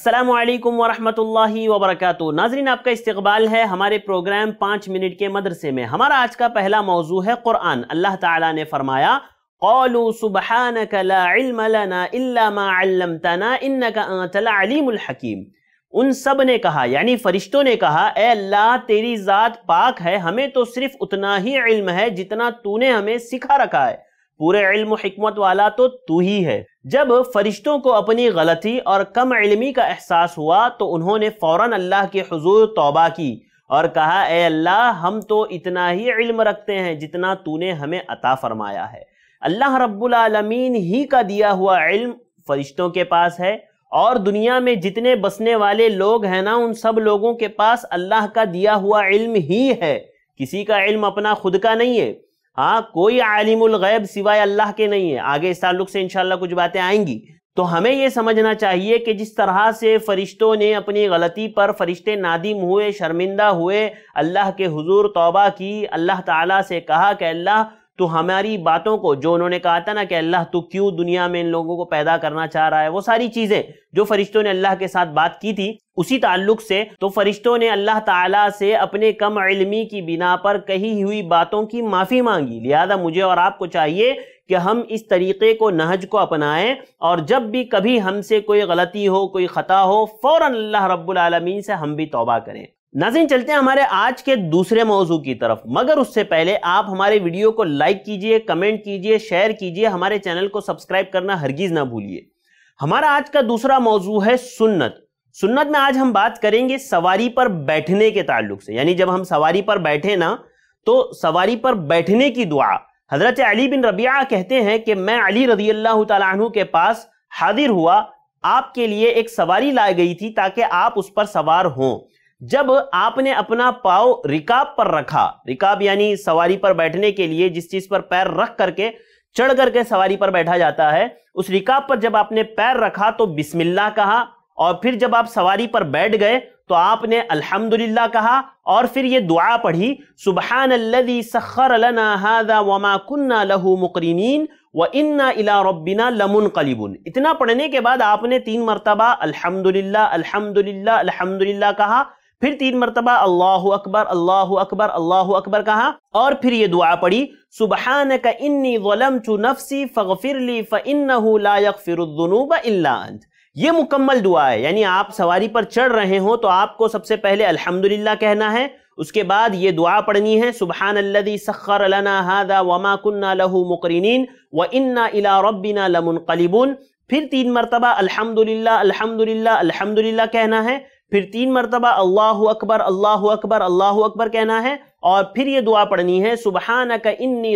असलम वरहमतुल्लाहि वबरकत नाजरीन आपका इस्तकबाल है हमारे प्रोग्राम पाँच मिनट के मदरसे में हमारा आज का पहला मौजू है क़ुरान अल्लाह ताला ने फरमाया कौलू उन सब ने कहा यानी फरिश्तों ने कहा ए अल्लाह तेरी ज़ात पाक है हमें तो सिर्फ उतना ही इल्म है जितना तूने हमें सिखा रखा है पूरे इल्म हिकमत वाला तो तू ही है जब फरिश्तों को अपनी गलती और कम इलमी का एहसास हुआ तो उन्होंने फ़ौर अल्लाह के हजूर तोबा की और कहा ए अल्लाह हम तो इतना ही इल्म रखते हैं जितना तूने हमें अता फरमाया है अल्लाह रब्बुलमीन ही का दिया हुआ इल्म फरिश्तों के पास है और दुनिया में जितने बसने वाले लोग हैं ना उन सब लोगों के पास अल्लाह का दिया हुआ इल्म ही है किसी का इल्म अपना खुद का नहीं है हाँ कोई आलिमगैब सिवाय अल्लाह के नहीं है आगे इस तल्लुक से इनशाला कुछ बातें आएंगी तो हमें यह समझना चाहिए कि जिस तरह से फरिश्तों ने अपनी गलती पर फरिश्ते नादिम हुए शर्मिंदा हुए अल्लाह के हुजूर तौबा की अल्लाह ताला से कहा कि अल्लाह तो हमारी बातों को जो उन्होंने कहा था ना कि अल्लाह तो क्यों दुनिया में इन लोगों को पैदा करना चाह रहा है वो सारी चीज़ें जो फरिश्तों ने अल्लाह के साथ बात की थी उसी ताल्लुक से तो फरिश्तों ने अल्लाह ताला से अपने कम इलमी की बिना पर कही हुई बातों की माफ़ी मांगी लिहाजा मुझे और आपको चाहिए कि हम इस तरीक़े को नहज को अपनाएं और जब भी कभी हमसे कोई गलती हो कोई ख़ता हो फ़ौर अल्लाह रब्लमीन से हम भी तोबा करें नाजिन चलते हैं हमारे आज के दूसरे मौजू की तरफ मगर उससे पहले आप हमारे वीडियो को लाइक कीजिए कमेंट कीजिए शेयर कीजिए हमारे चैनल को सब्सक्राइब करना हरगिज़ ना भूलिए हमारा आज का दूसरा मौजू है सुन्नत सुन्नत में आज हम बात करेंगे सवारी पर बैठने के ताल्लुक से यानी जब हम सवारी पर बैठे ना तो सवारी पर बैठने की दुआ हजरत अली बिन रबिया कहते हैं कि मैं अली रजी अल्लाह तु के पास हाजिर हुआ आपके लिए एक सवारी लाई गई थी ताकि आप उस पर सवार हों जब आपने अपना पाव रिकाब पर रखा रिकाब यानी सवारी पर बैठने के लिए जिस चीज पर पैर रख करके चढ़ करके सवारी पर बैठा जाता है उस रिकाब पर जब आपने पैर रखा तो बिस्मिल्लाह कहा और फिर जब आप सवारी पर बैठ गए तो आपने अल्हम्दुलिल्लाह कहा और फिर ये दुआ पढ़ी सुबहान अल्लदी सखर लना हादा वमा कुन्ना लहू मुकरीन व इन्ना इला रब्बिना लमुन कलीबुन इतना पढ़ने के बाद आपने तीन मरतबा अल्हम्दुलिल्लाह अल्हम्दुलिल्लाह अल्हम्दुलिल्लाह कहा फिर तीन मरतबा अल्लाह अकबर अल्लाह अकबर अल्लाह अकबर कहा और फिर ये दुआ पढ़ी सुबहान इन्नी वलम चू नफसी फ़िर ली फ़ इन ला यक इल्ला अंत ये मुकम्मल दुआ है यानी आप सवारी पर चढ़ रहे हो तो आपको सबसे पहले अल्हम्दुलिल्लाह कहना है उसके बाद ये दुआ पढ़नी है सुबहान सखर लना हादा वमा कुन्ना लहू मुकरिन व इन्ना इला रब्बिना लमुनकलिबुन फिर तीन मरतबा अल्हम्दुलिल्लाह अल्हम्दुलिल्लाह अल्हम्दुलिल्लाह कहना है फिर तीन मरतबा अल्लाह अकबर अल्लाह अकबर अल्लाह अकबर कहना है और फिर ये दुआ पढ़नी है सुबहान का इन्नी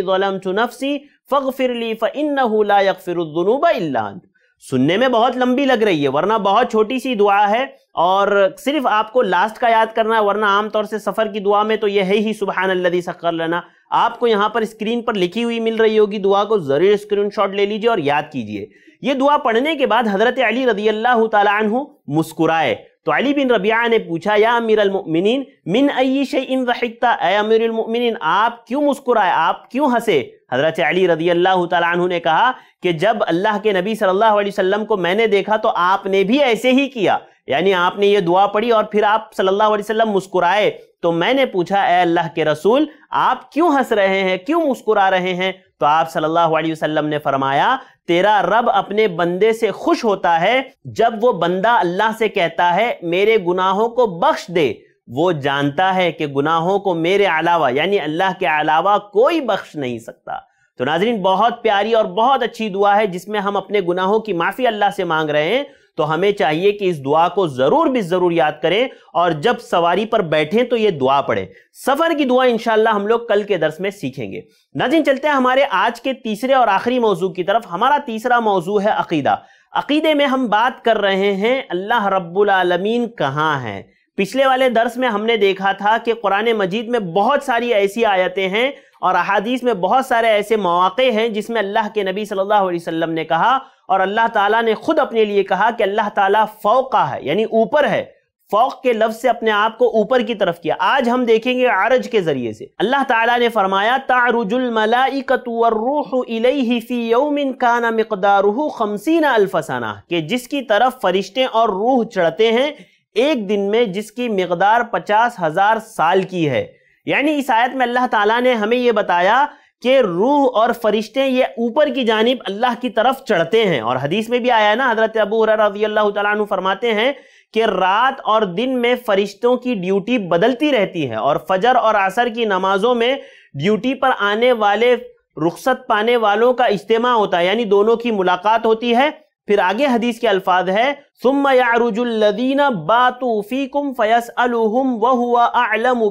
नफसी फ़िरली फ़गफिरली इन्ना ला यकफ़िरुद्दनूबा इल्लांत सुनने में बहुत लंबी लग रही है वरना बहुत छोटी सी दुआ है और सिर्फ आपको लास्ट का याद करना है वरना आमतौर से सफ़र की दुआ में तो यह है ही सुबहान अल्लदी सकर लना आपको यहां पर स्क्रीन पर लिखी हुई मिल रही होगी दुआ को जरूर स्क्रीनशॉट ले लीजिए और याद कीजिए ये दुआ पढ़ने के बाद हजरत अली रजी अल्लाह तु मुस्कुराए तो अली बिन रबिया ने पूछा या अमीर अलमिन मिन अई इन रहिकता अमीर अलमिन आप क्यों मुस्कुराए आप क्यों हंसे हजरत अली रजी अल्लाह तु ने कहा कि जब अल्लाह के नबी सल्लल्लाहु अलैहि वसल्लम को मैंने देखा तो आपने भी ऐसे ही किया यानी आपने ये दुआ पढ़ी और फिर आप सल्लल्लाहु अलैहि वसल्लम मुस्कुराए तो मैंने पूछा ए अल्लाह के रसूल आप क्यों हंस रहे हैं क्यों मुस्कुरा रहे हैं तो आप सल्लल्लाहु अलैहि वसल्लम ने फरमाया तेरा रब अपने बंदे से खुश होता है जब वो बंदा अल्लाह से कहता है मेरे गुनाहों को बख्श दे वो जानता है कि गुनाहों को मेरे अलावा यानी अल्लाह के अलावा कोई बख्श नहीं सकता तो नाजरीन बहुत प्यारी और बहुत अच्छी दुआ है जिसमें हम अपने गुनाहों की माफ़ी अल्लाह से मांग रहे हैं तो हमें चाहिए कि इस दुआ को जरूर भी जरूर याद करें और जब सवारी पर बैठें तो ये दुआ पढ़ें सफर की दुआ इंशाला हम लोग कल के दर्श में सीखेंगे नाजिन चलते हैं हमारे आज के तीसरे और आखिरी मौजू की तरफ हमारा तीसरा मौजू है अकीदा अकीदे में हम बात कर रहे हैं अल्लाह रब्बुलमीन कहाँ हैं पिछले वाले दर्स में हमने देखा था कि कुरान मजीद में बहुत सारी ऐसी आयतें हैं और अहादीस में बहुत सारे ऐसे मौाक़े हैं जिसमें अल्लाह के नबी सल्लल्लाहु अलैहि वसल्लम ने कहा और अल्लाह ताला ने खुद अपने लिए कहा कि अल्लाह ताला फ़ौका है यानी ऊपर है फ़ौक के लफ्ज़ से अपने आप को ऊपर की तरफ किया आज हम देखेंगे आरज के ज़रिए से अल्लाह ताला ने फरमाया तारुजुलमलाकतूमिन काना मकदार खमसीना अल्फसाना के जिसकी तरफ फरिश्ते और रूह चढ़ते हैं एक दिन में जिसकी मकदार पचास हज़ार साल की है यानी इस आयत में अल्लाह ताला ने हमें ये बताया कि रूह और फरिश्ते ये ऊपर की जानब अल्लाह की तरफ चढ़ते हैं और हदीस में भी आया है ना हजरत अबू रजी अल्लाह तु फरमाते हैं कि रात और दिन में फरिश्तों की ड्यूटी बदलती रहती है और फजर और असर की नमाजों में ड्यूटी पर आने वाले रुख्सत पाने वालों का इज्तम होता है यानी दोनों की मुलाकात होती है फिर आगे हदीस के अल्फाज है सुम यारुजुल्लदीन कुम फ़यस अलहम वह आलम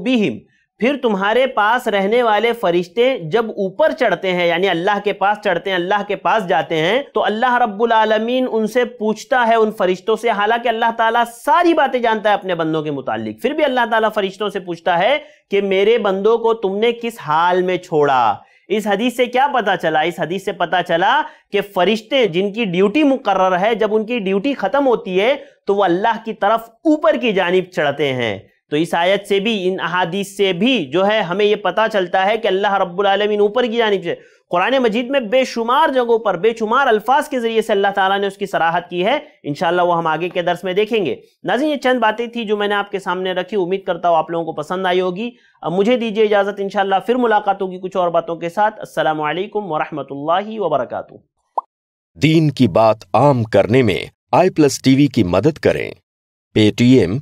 फिर तुम्हारे पास रहने वाले फरिश्ते जब ऊपर चढ़ते हैं यानी अल्लाह के पास चढ़ते हैं अल्लाह के पास जाते हैं तो अल्लाह रब्बुल आलमीन उनसे पूछता है उन फरिश्तों से हालांकि अल्लाह ताला सारी बातें जानता है अपने बंदों के मुतालिक फिर भी अल्लाह ताला फरिश्तों से पूछता है कि मेरे बंदों को तुमने किस हाल में छोड़ा इस हदीस से क्या पता चला इस हदीस से पता चला कि फरिश्ते जिनकी ड्यूटी मुकर्र है जब उनकी ड्यूटी खत्म होती है तो वह अल्लाह की तरफ ऊपर की जानब चढ़ते हैं तो इस आयत से भी इन अहादीस से भी जो है हमें यह पता चलता है कि अल्लाह रब्बुलमिन ऊपर की जानब से कुरान मजीद में बेशुमार जगहों पर बेशुमार अल्फाज के जरिए से अल्लाह ताला ने उसकी सराहत की है इनशाला वो हम आगे के दर्स में देखेंगे नाजी ये चंद बातें थी जो मैंने आपके सामने रखी उम्मीद करता हूँ आप लोगों को पसंद आई होगी अब मुझे दीजिए इजाज़त इनशाला फिर मुलाकात होगी कुछ और बातों के साथ असल वरहमल वरक दीन की बात आम करने में आई प्लस टीवी की मदद करें पेटीएम